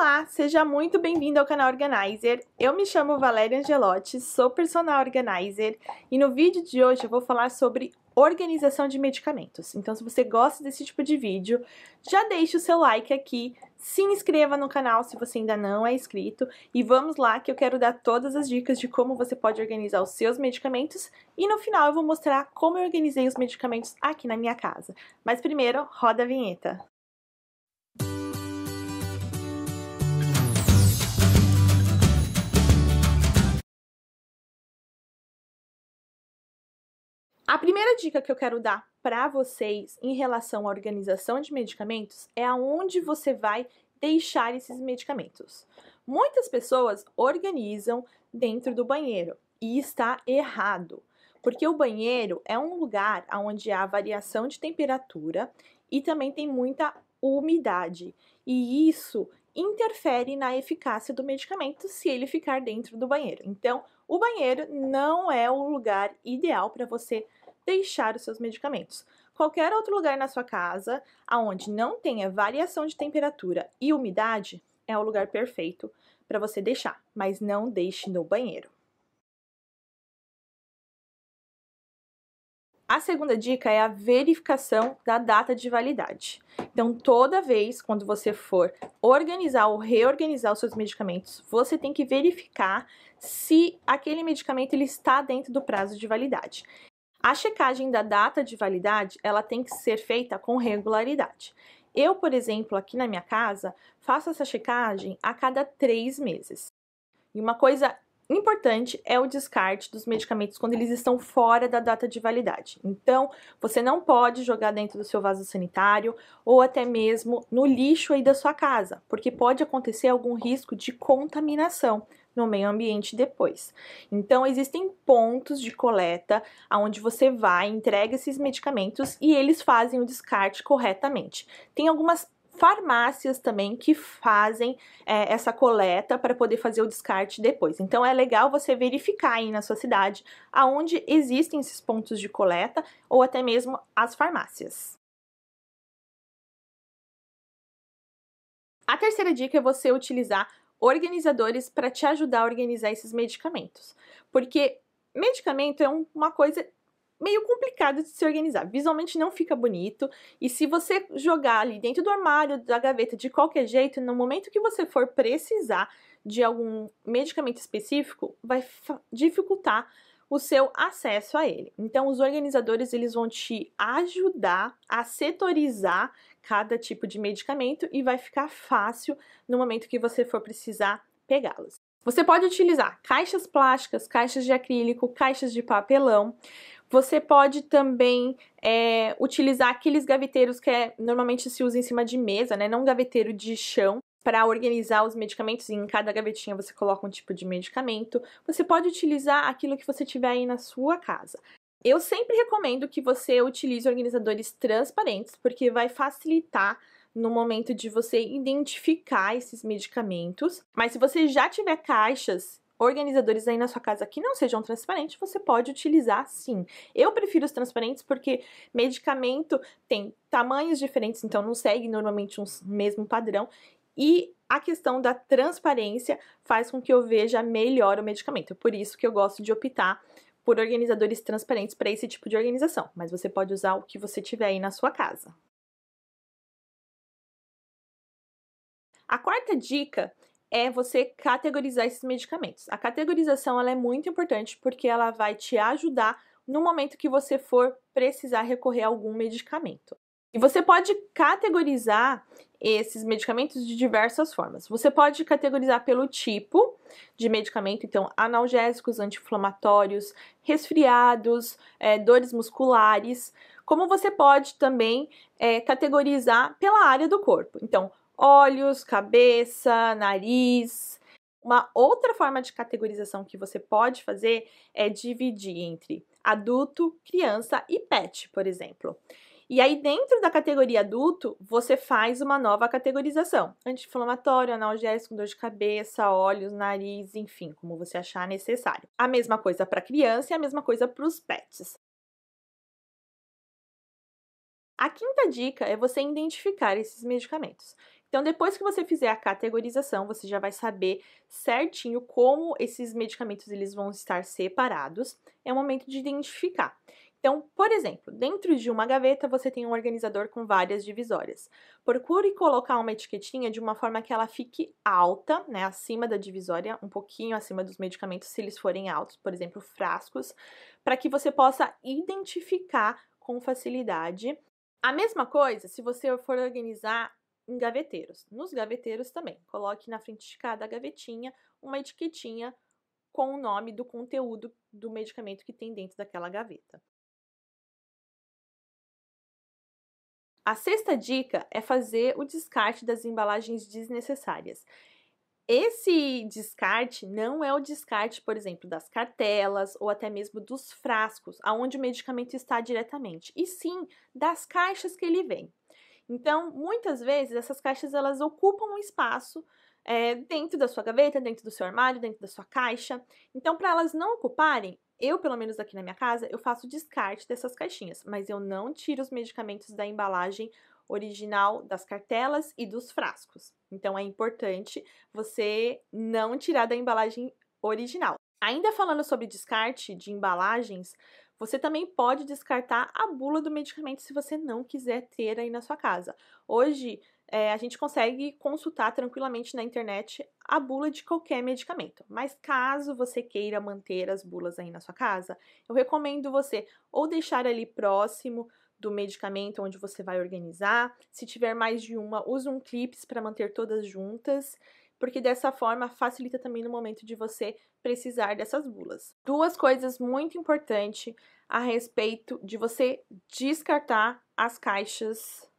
Olá, seja muito bem-vindo ao canal Organizer. Eu me chamo Valéria Angelotti, sou personal organizer e no vídeo de hoje eu vou falar sobre organização de medicamentos. Então, se você gosta desse tipo de vídeo, já deixe o seu like aqui, se inscreva no canal se você ainda não é inscrito e vamos lá que eu quero dar todas as dicas de como você pode organizar os seus medicamentos e no final eu vou mostrar como eu organizei os medicamentos aqui na minha casa. Mas primeiro, roda a vinheta. A primeira dica que eu quero dar para vocês em relação à organização de medicamentos é aonde você vai deixar esses medicamentos. Muitas pessoas organizam dentro do banheiro e está errado, porque o banheiro é um lugar onde há variação de temperatura e também tem muita umidade, e isso interfere na eficácia do medicamento se ele ficar dentro do banheiro. Então, o banheiro não é o lugar ideal para você deixar os seus medicamentos. Qualquer outro lugar na sua casa aonde não tenha variação de temperatura e umidade é o lugar perfeito para você deixar, mas não deixe no banheiro. A segunda dica é a verificação da data de validade. Então, toda vez quando você for organizar ou reorganizar os seus medicamentos, você tem que verificar se aquele medicamento ele está dentro do prazo de validade. A checagem da data de validade, ela tem que ser feita com regularidade. Eu, por exemplo, aqui na minha casa, faço essa checagem a cada três meses. E uma coisa importante é o descarte dos medicamentos quando eles estão fora da data de validade. Então, você não pode jogar dentro do seu vaso sanitário ou até mesmo no lixo aí da sua casa, porque pode acontecer algum risco de contaminação no meio ambiente depois. Então, existem pontos de coleta aonde você vai, entrega esses medicamentos e eles fazem o descarte corretamente. Tem algumas farmácias também que fazem é, essa coleta para poder fazer o descarte depois. Então é legal você verificar aí na sua cidade aonde existem esses pontos de coleta ou até mesmo as farmácias. A terceira dica é você utilizar organizadores para te ajudar a organizar esses medicamentos. Porque medicamento é um, uma coisa meio complicado de se organizar. Visualmente não fica bonito. E se você jogar ali dentro do armário, da gaveta, de qualquer jeito, no momento que você for precisar de algum medicamento específico, vai dificultar o seu acesso a ele. Então, os organizadores eles vão te ajudar a setorizar cada tipo de medicamento e vai ficar fácil no momento que você for precisar pegá-los. Você pode utilizar caixas plásticas, caixas de acrílico, caixas de papelão. Você pode também é, utilizar aqueles gaveteiros que é, normalmente se usa em cima de mesa, né? Não gaveteiro de chão, para organizar os medicamentos em cada gavetinha você coloca um tipo de medicamento. Você pode utilizar aquilo que você tiver aí na sua casa. Eu sempre recomendo que você utilize organizadores transparentes, porque vai facilitar no momento de você identificar esses medicamentos. Mas se você já tiver caixas, organizadores aí na sua casa que não sejam transparentes, você pode utilizar sim. Eu prefiro os transparentes porque medicamento tem tamanhos diferentes, então não segue normalmente um mesmo padrão. E a questão da transparência faz com que eu veja melhor o medicamento. Por isso que eu gosto de optar por organizadores transparentes para esse tipo de organização, mas você pode usar o que você tiver aí na sua casa. A quarta dica é você categorizar esses medicamentos. A categorização ela é muito importante porque ela vai te ajudar no momento que você for precisar recorrer a algum medicamento. E você pode categorizar esses medicamentos de diversas formas. Você pode categorizar pelo tipo de medicamento, então analgésicos, anti-inflamatórios, resfriados, é, dores musculares. Como você pode também é, categorizar pela área do corpo, então olhos, cabeça, nariz. Uma outra forma de categorização que você pode fazer é dividir entre adulto, criança e pet, por exemplo. E aí, dentro da categoria adulto, você faz uma nova categorização: anti-inflamatório, analgésico, dor de cabeça, olhos, nariz, enfim, como você achar necessário. A mesma coisa para criança e a mesma coisa para os pets. A quinta dica é você identificar esses medicamentos. Então, depois que você fizer a categorização, você já vai saber certinho como esses medicamentos eles vão estar separados. É o momento de identificar. Então, por exemplo, dentro de uma gaveta você tem um organizador com várias divisórias. Procure colocar uma etiquetinha de uma forma que ela fique alta, né, acima da divisória, um pouquinho acima dos medicamentos, se eles forem altos, por exemplo, frascos, para que você possa identificar com facilidade. A mesma coisa se você for organizar em gaveteiros. Nos gaveteiros também, coloque na frente de cada gavetinha uma etiquetinha com o nome do conteúdo do medicamento que tem dentro daquela gaveta. A sexta dica é fazer o descarte das embalagens desnecessárias. Esse descarte não é o descarte, por exemplo, das cartelas ou até mesmo dos frascos, aonde o medicamento está diretamente, e sim das caixas que ele vem. Então, muitas vezes essas caixas elas ocupam um espaço é, dentro da sua gaveta, dentro do seu armário, dentro da sua caixa. Então, para elas não ocuparem, eu, pelo menos aqui na minha casa, eu faço descarte dessas caixinhas, mas eu não tiro os medicamentos da embalagem original das cartelas e dos frascos. Então é importante você não tirar da embalagem original. Ainda falando sobre descarte de embalagens, você também pode descartar a bula do medicamento se você não quiser ter aí na sua casa. Hoje é, a gente consegue consultar tranquilamente na internet a bula de qualquer medicamento. Mas caso você queira manter as bulas aí na sua casa, eu recomendo você ou deixar ali próximo do medicamento onde você vai organizar. Se tiver mais de uma, use um clips para manter todas juntas, porque dessa forma facilita também no momento de você precisar dessas bulas. Duas coisas muito importantes a respeito de você descartar as caixas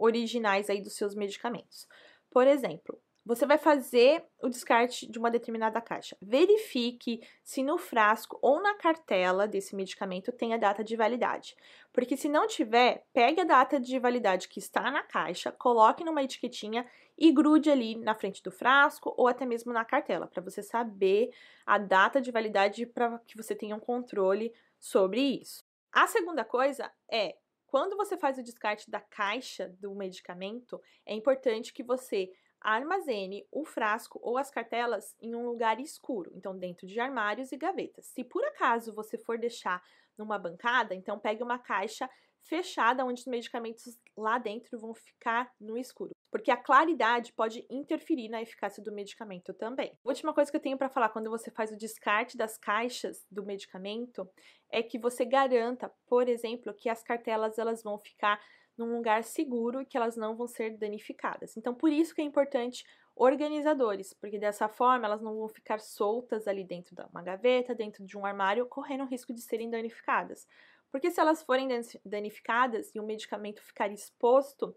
originais aí dos seus medicamentos. Por exemplo, você vai fazer o descarte de uma determinada caixa. Verifique se no frasco ou na cartela desse medicamento tem a data de validade. Porque se não tiver, pegue a data de validade que está na caixa, coloque numa etiquetinha e grude ali na frente do frasco ou até mesmo na cartela, para você saber a data de validade para que você tenha um controle sobre isso. A segunda coisa é quando você faz o descarte da caixa do medicamento, é importante que você armazene o frasco ou as cartelas em um lugar escuro, então dentro de armários e gavetas. Se por acaso você for deixar numa bancada, então pegue uma caixa fechada onde os medicamentos lá dentro vão ficar no escuro porque a claridade pode interferir na eficácia do medicamento também. última coisa que eu tenho para falar quando você faz o descarte das caixas do medicamento é que você garanta, por exemplo, que as cartelas elas vão ficar num lugar seguro e que elas não vão ser danificadas. Então, por isso que é importante organizadores, porque dessa forma elas não vão ficar soltas ali dentro de uma gaveta, dentro de um armário, correndo o risco de serem danificadas. Porque se elas forem danificadas e o medicamento ficar exposto,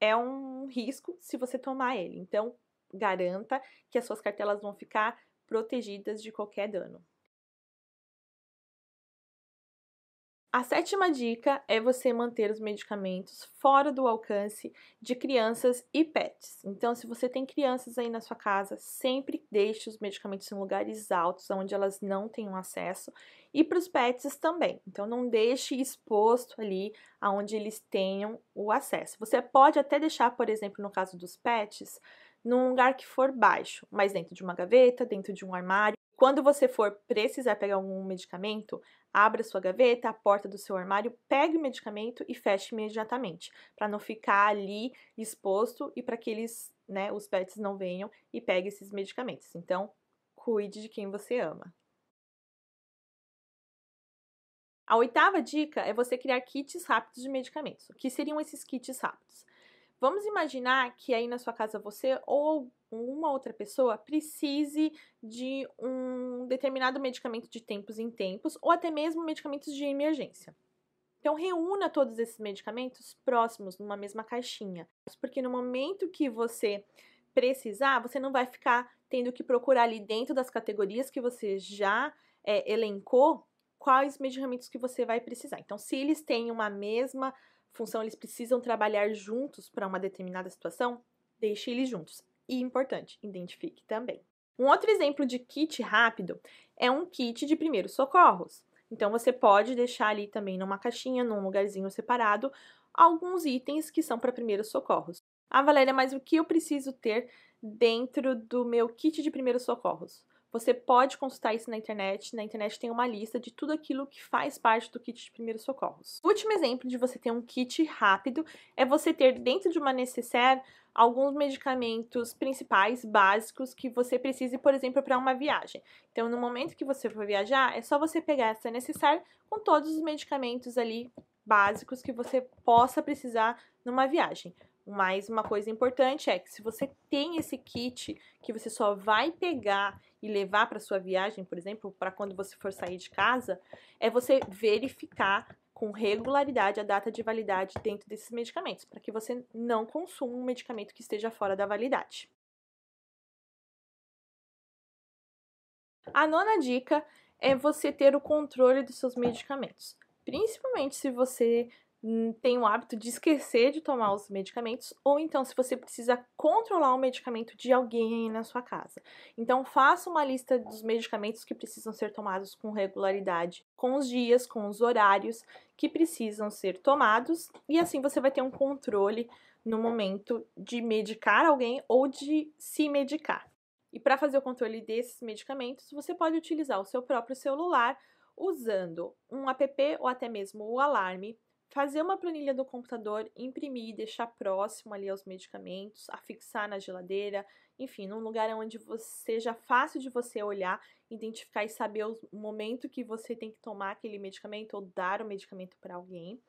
é um risco se você tomar ele. Então, garanta que as suas cartelas vão ficar protegidas de qualquer dano. A sétima dica é você manter os medicamentos fora do alcance de crianças e pets. Então, se você tem crianças aí na sua casa, sempre deixe os medicamentos em lugares altos, onde elas não tenham acesso, e para os pets também. Então, não deixe exposto ali aonde eles tenham o acesso. Você pode até deixar, por exemplo, no caso dos pets, num lugar que for baixo, mas dentro de uma gaveta, dentro de um armário. Quando você for precisar pegar algum medicamento, abra sua gaveta, a porta do seu armário, pegue o medicamento e feche imediatamente, para não ficar ali exposto e para que eles, né, os pets não venham e peguem esses medicamentos. Então, cuide de quem você ama. A oitava dica é você criar kits rápidos de medicamentos. O que seriam esses kits rápidos? Vamos imaginar que aí na sua casa você ou uma outra pessoa precise de um determinado medicamento de tempos em tempos ou até mesmo medicamentos de emergência. Então reúna todos esses medicamentos próximos numa mesma caixinha, porque no momento que você precisar, você não vai ficar tendo que procurar ali dentro das categorias que você já é, elencou quais medicamentos que você vai precisar. Então, se eles têm uma mesma função eles precisam trabalhar juntos para uma determinada situação, deixe eles juntos. E importante, identifique também. Um outro exemplo de kit rápido é um kit de primeiros socorros. Então você pode deixar ali também numa caixinha, num lugarzinho separado, alguns itens que são para primeiros socorros. Ah, Valéria, mas o que eu preciso ter dentro do meu kit de primeiros socorros? Você pode consultar isso na internet. Na internet tem uma lista de tudo aquilo que faz parte do kit de primeiros socorros. O último exemplo de você ter um kit rápido é você ter dentro de uma necessaire alguns medicamentos principais, básicos, que você precise, por exemplo, para uma viagem. Então, no momento que você for viajar, é só você pegar essa necessaire com todos os medicamentos ali básicos que você possa precisar numa viagem. Mas uma coisa importante é que se você tem esse kit que você só vai pegar e levar para sua viagem, por exemplo, para quando você for sair de casa, é você verificar com regularidade a data de validade dentro desses medicamentos, para que você não consuma um medicamento que esteja fora da validade. A nona dica é você ter o controle dos seus medicamentos, principalmente se você Hum, tem o hábito de esquecer de tomar os medicamentos, ou então se você precisa controlar o medicamento de alguém na sua casa. Então faça uma lista dos medicamentos que precisam ser tomados com regularidade, com os dias, com os horários que precisam ser tomados, e assim você vai ter um controle no momento de medicar alguém ou de se medicar. E para fazer o controle desses medicamentos, você pode utilizar o seu próprio celular usando um app ou até mesmo o alarme fazer uma planilha do computador, imprimir, deixar próximo ali aos medicamentos, afixar na geladeira, enfim, num lugar onde seja fácil de você olhar, identificar e saber o momento que você tem que tomar aquele medicamento ou dar o medicamento para alguém.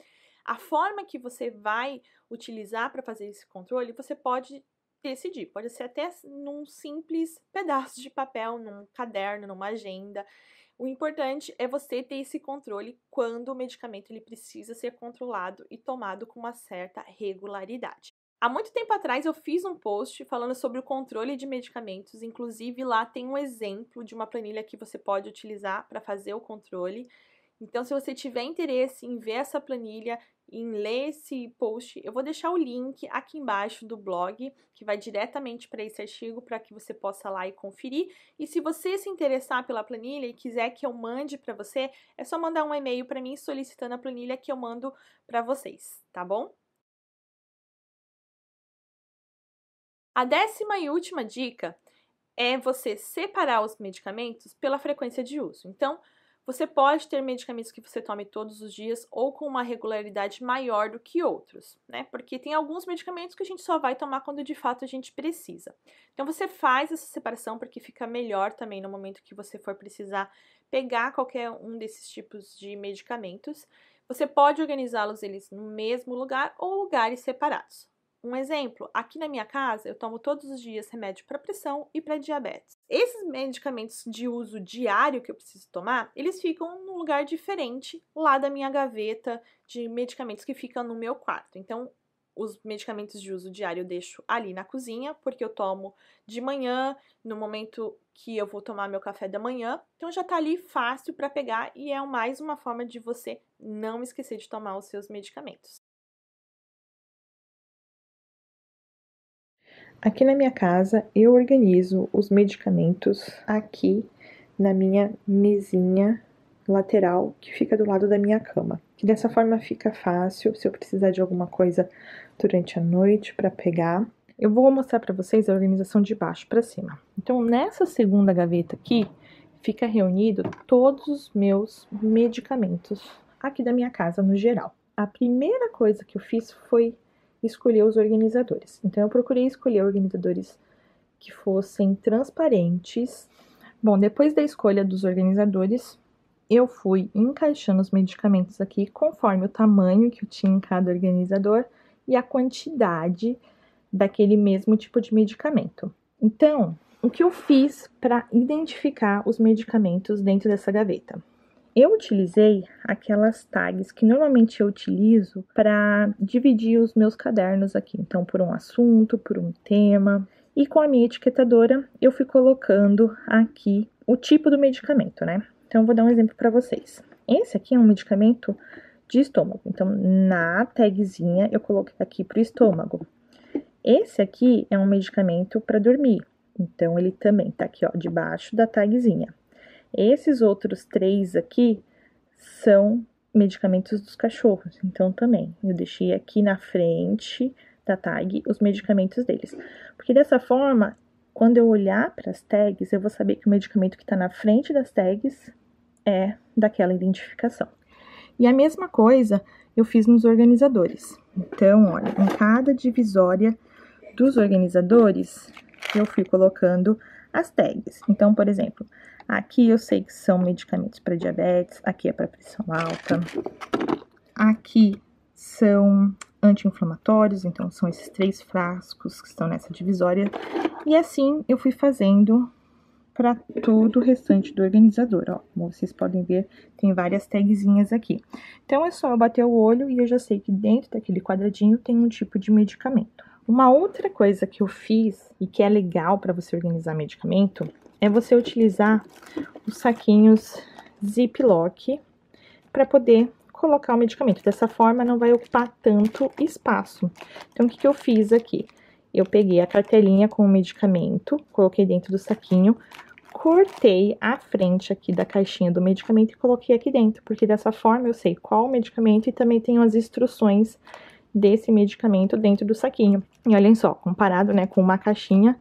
A forma que você vai utilizar para fazer esse controle, você pode decidir, pode ser até num simples pedaço de papel, num caderno, numa agenda. O importante é você ter esse controle quando o medicamento ele precisa ser controlado e tomado com uma certa regularidade. Há muito tempo atrás eu fiz um post falando sobre o controle de medicamentos, inclusive lá tem um exemplo de uma planilha que você pode utilizar para fazer o controle. Então, se você tiver interesse em ver essa planilha em ler esse post, eu vou deixar o link aqui embaixo do blog, que vai diretamente para esse artigo, para que você possa lá e conferir. E se você se interessar pela planilha e quiser que eu mande para você, é só mandar um e-mail para mim solicitando a planilha que eu mando para vocês, tá bom? A décima e última dica é você separar os medicamentos pela frequência de uso. Então, você pode ter medicamentos que você tome todos os dias ou com uma regularidade maior do que outros, né? Porque tem alguns medicamentos que a gente só vai tomar quando de fato a gente precisa. Então você faz essa separação porque fica melhor também no momento que você for precisar pegar qualquer um desses tipos de medicamentos. Você pode organizá-los eles no mesmo lugar ou lugares separados. Um exemplo, aqui na minha casa eu tomo todos os dias remédio para pressão e para diabetes. Esses medicamentos de uso diário que eu preciso tomar, eles ficam num lugar diferente lá da minha gaveta de medicamentos que fica no meu quarto. Então, os medicamentos de uso diário eu deixo ali na cozinha, porque eu tomo de manhã, no momento que eu vou tomar meu café da manhã. Então já tá ali fácil para pegar e é mais uma forma de você não esquecer de tomar os seus medicamentos. Aqui na minha casa eu organizo os medicamentos aqui na minha mesinha lateral que fica do lado da minha cama. Que dessa forma fica fácil se eu precisar de alguma coisa durante a noite para pegar. Eu vou mostrar para vocês a organização de baixo para cima. Então, nessa segunda gaveta aqui, fica reunido todos os meus medicamentos aqui da minha casa no geral. A primeira coisa que eu fiz foi escolher os organizadores. Então, eu procurei escolher organizadores que fossem transparentes. Bom, depois da escolha dos organizadores, eu fui encaixando os medicamentos aqui conforme o tamanho que eu tinha em cada organizador e a quantidade daquele mesmo tipo de medicamento. Então, o que eu fiz para identificar os medicamentos dentro dessa gaveta? Eu utilizei aquelas tags que normalmente eu utilizo para dividir os meus cadernos aqui, então por um assunto, por um tema, e com a minha etiquetadora eu fui colocando aqui o tipo do medicamento, né? Então vou dar um exemplo para vocês. Esse aqui é um medicamento de estômago. Então na tagzinha eu coloquei aqui para o estômago. Esse aqui é um medicamento para dormir. Então ele também tá aqui, ó, debaixo da tagzinha. Esses outros três aqui são medicamentos dos cachorros, então também eu deixei aqui na frente da tag os medicamentos deles, porque dessa forma, quando eu olhar para as tags, eu vou saber que o medicamento que está na frente das tags é daquela identificação. E a mesma coisa eu fiz nos organizadores. Então, olha, em cada divisória dos organizadores, eu fui colocando as tags. Então, por exemplo, Aqui eu sei que são medicamentos para diabetes, aqui é para pressão alta. Aqui são anti-inflamatórios, então são esses três frascos que estão nessa divisória. E assim eu fui fazendo para todo o restante do organizador, ó. Como vocês podem ver, tem várias tagzinhas aqui. Então, é só eu bater o olho e eu já sei que dentro daquele quadradinho tem um tipo de medicamento. Uma outra coisa que eu fiz e que é legal para você organizar medicamento é você utilizar os saquinhos Ziploc para poder colocar o medicamento. Dessa forma, não vai ocupar tanto espaço. Então, o que, que eu fiz aqui? Eu peguei a cartelinha com o medicamento, coloquei dentro do saquinho, cortei a frente aqui da caixinha do medicamento e coloquei aqui dentro, porque dessa forma eu sei qual o medicamento e também tenho as instruções desse medicamento dentro do saquinho. E olhem só, comparado, né, com uma caixinha,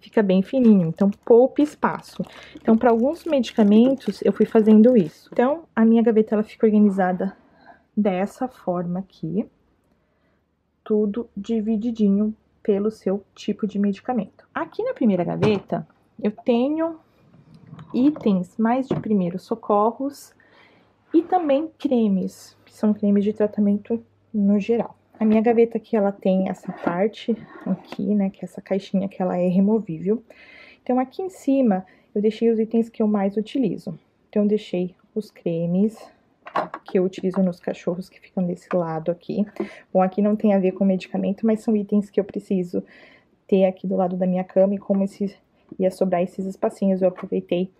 fica bem fininho, então poupe espaço. Então, para alguns medicamentos, eu fui fazendo isso. Então, a minha gaveta, ela fica organizada dessa forma aqui, tudo divididinho pelo seu tipo de medicamento. Aqui na primeira gaveta, eu tenho itens mais de primeiros socorros e também cremes, que são cremes de tratamento no geral. A minha gaveta aqui, ela tem essa parte aqui, né, que é essa caixinha que ela é removível. Então, aqui em cima, eu deixei os itens que eu mais utilizo. Então, eu deixei os cremes que eu utilizo nos cachorros que ficam desse lado aqui. Bom, aqui não tem a ver com medicamento, mas são itens que eu preciso ter aqui do lado da minha cama e como esses ia sobrar esses espacinhos, eu aproveitei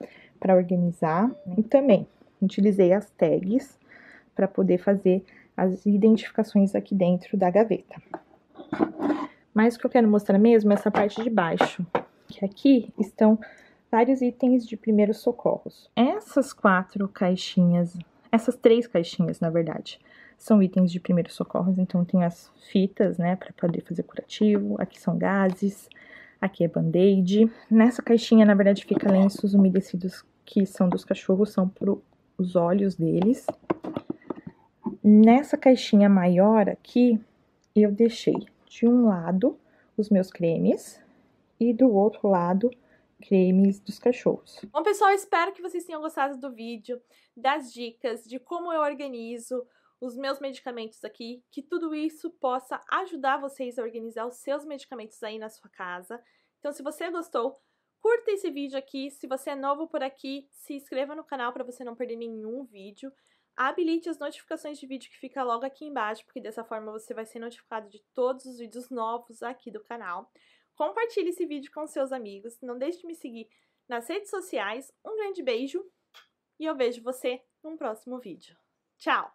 para organizar. E também utilizei as tags para poder fazer as identificações aqui dentro da gaveta. Mas o que eu quero mostrar mesmo é essa parte de baixo, que aqui estão vários itens de primeiros socorros. Essas quatro caixinhas, essas três caixinhas, na verdade, são itens de primeiros socorros, então tem as fitas, né, para poder fazer curativo, aqui são gases, aqui é band-aid. Nessa caixinha, na verdade, fica lenços umedecidos que são dos cachorros, são para os olhos deles. Nessa caixinha maior aqui, eu deixei de um lado os meus cremes e do outro lado cremes dos cachorros. Bom, pessoal, espero que vocês tenham gostado do vídeo, das dicas, de como eu organizo os meus medicamentos aqui, que tudo isso possa ajudar vocês a organizar os seus medicamentos aí na sua casa. Então, se você gostou, curta esse vídeo aqui. Se você é novo por aqui, se inscreva no canal para você não perder nenhum vídeo. Habilite as notificações de vídeo que fica logo aqui embaixo, porque dessa forma você vai ser notificado de todos os vídeos novos aqui do canal. Compartilhe esse vídeo com seus amigos, não deixe de me seguir nas redes sociais. Um grande beijo e eu vejo você num próximo vídeo. Tchau!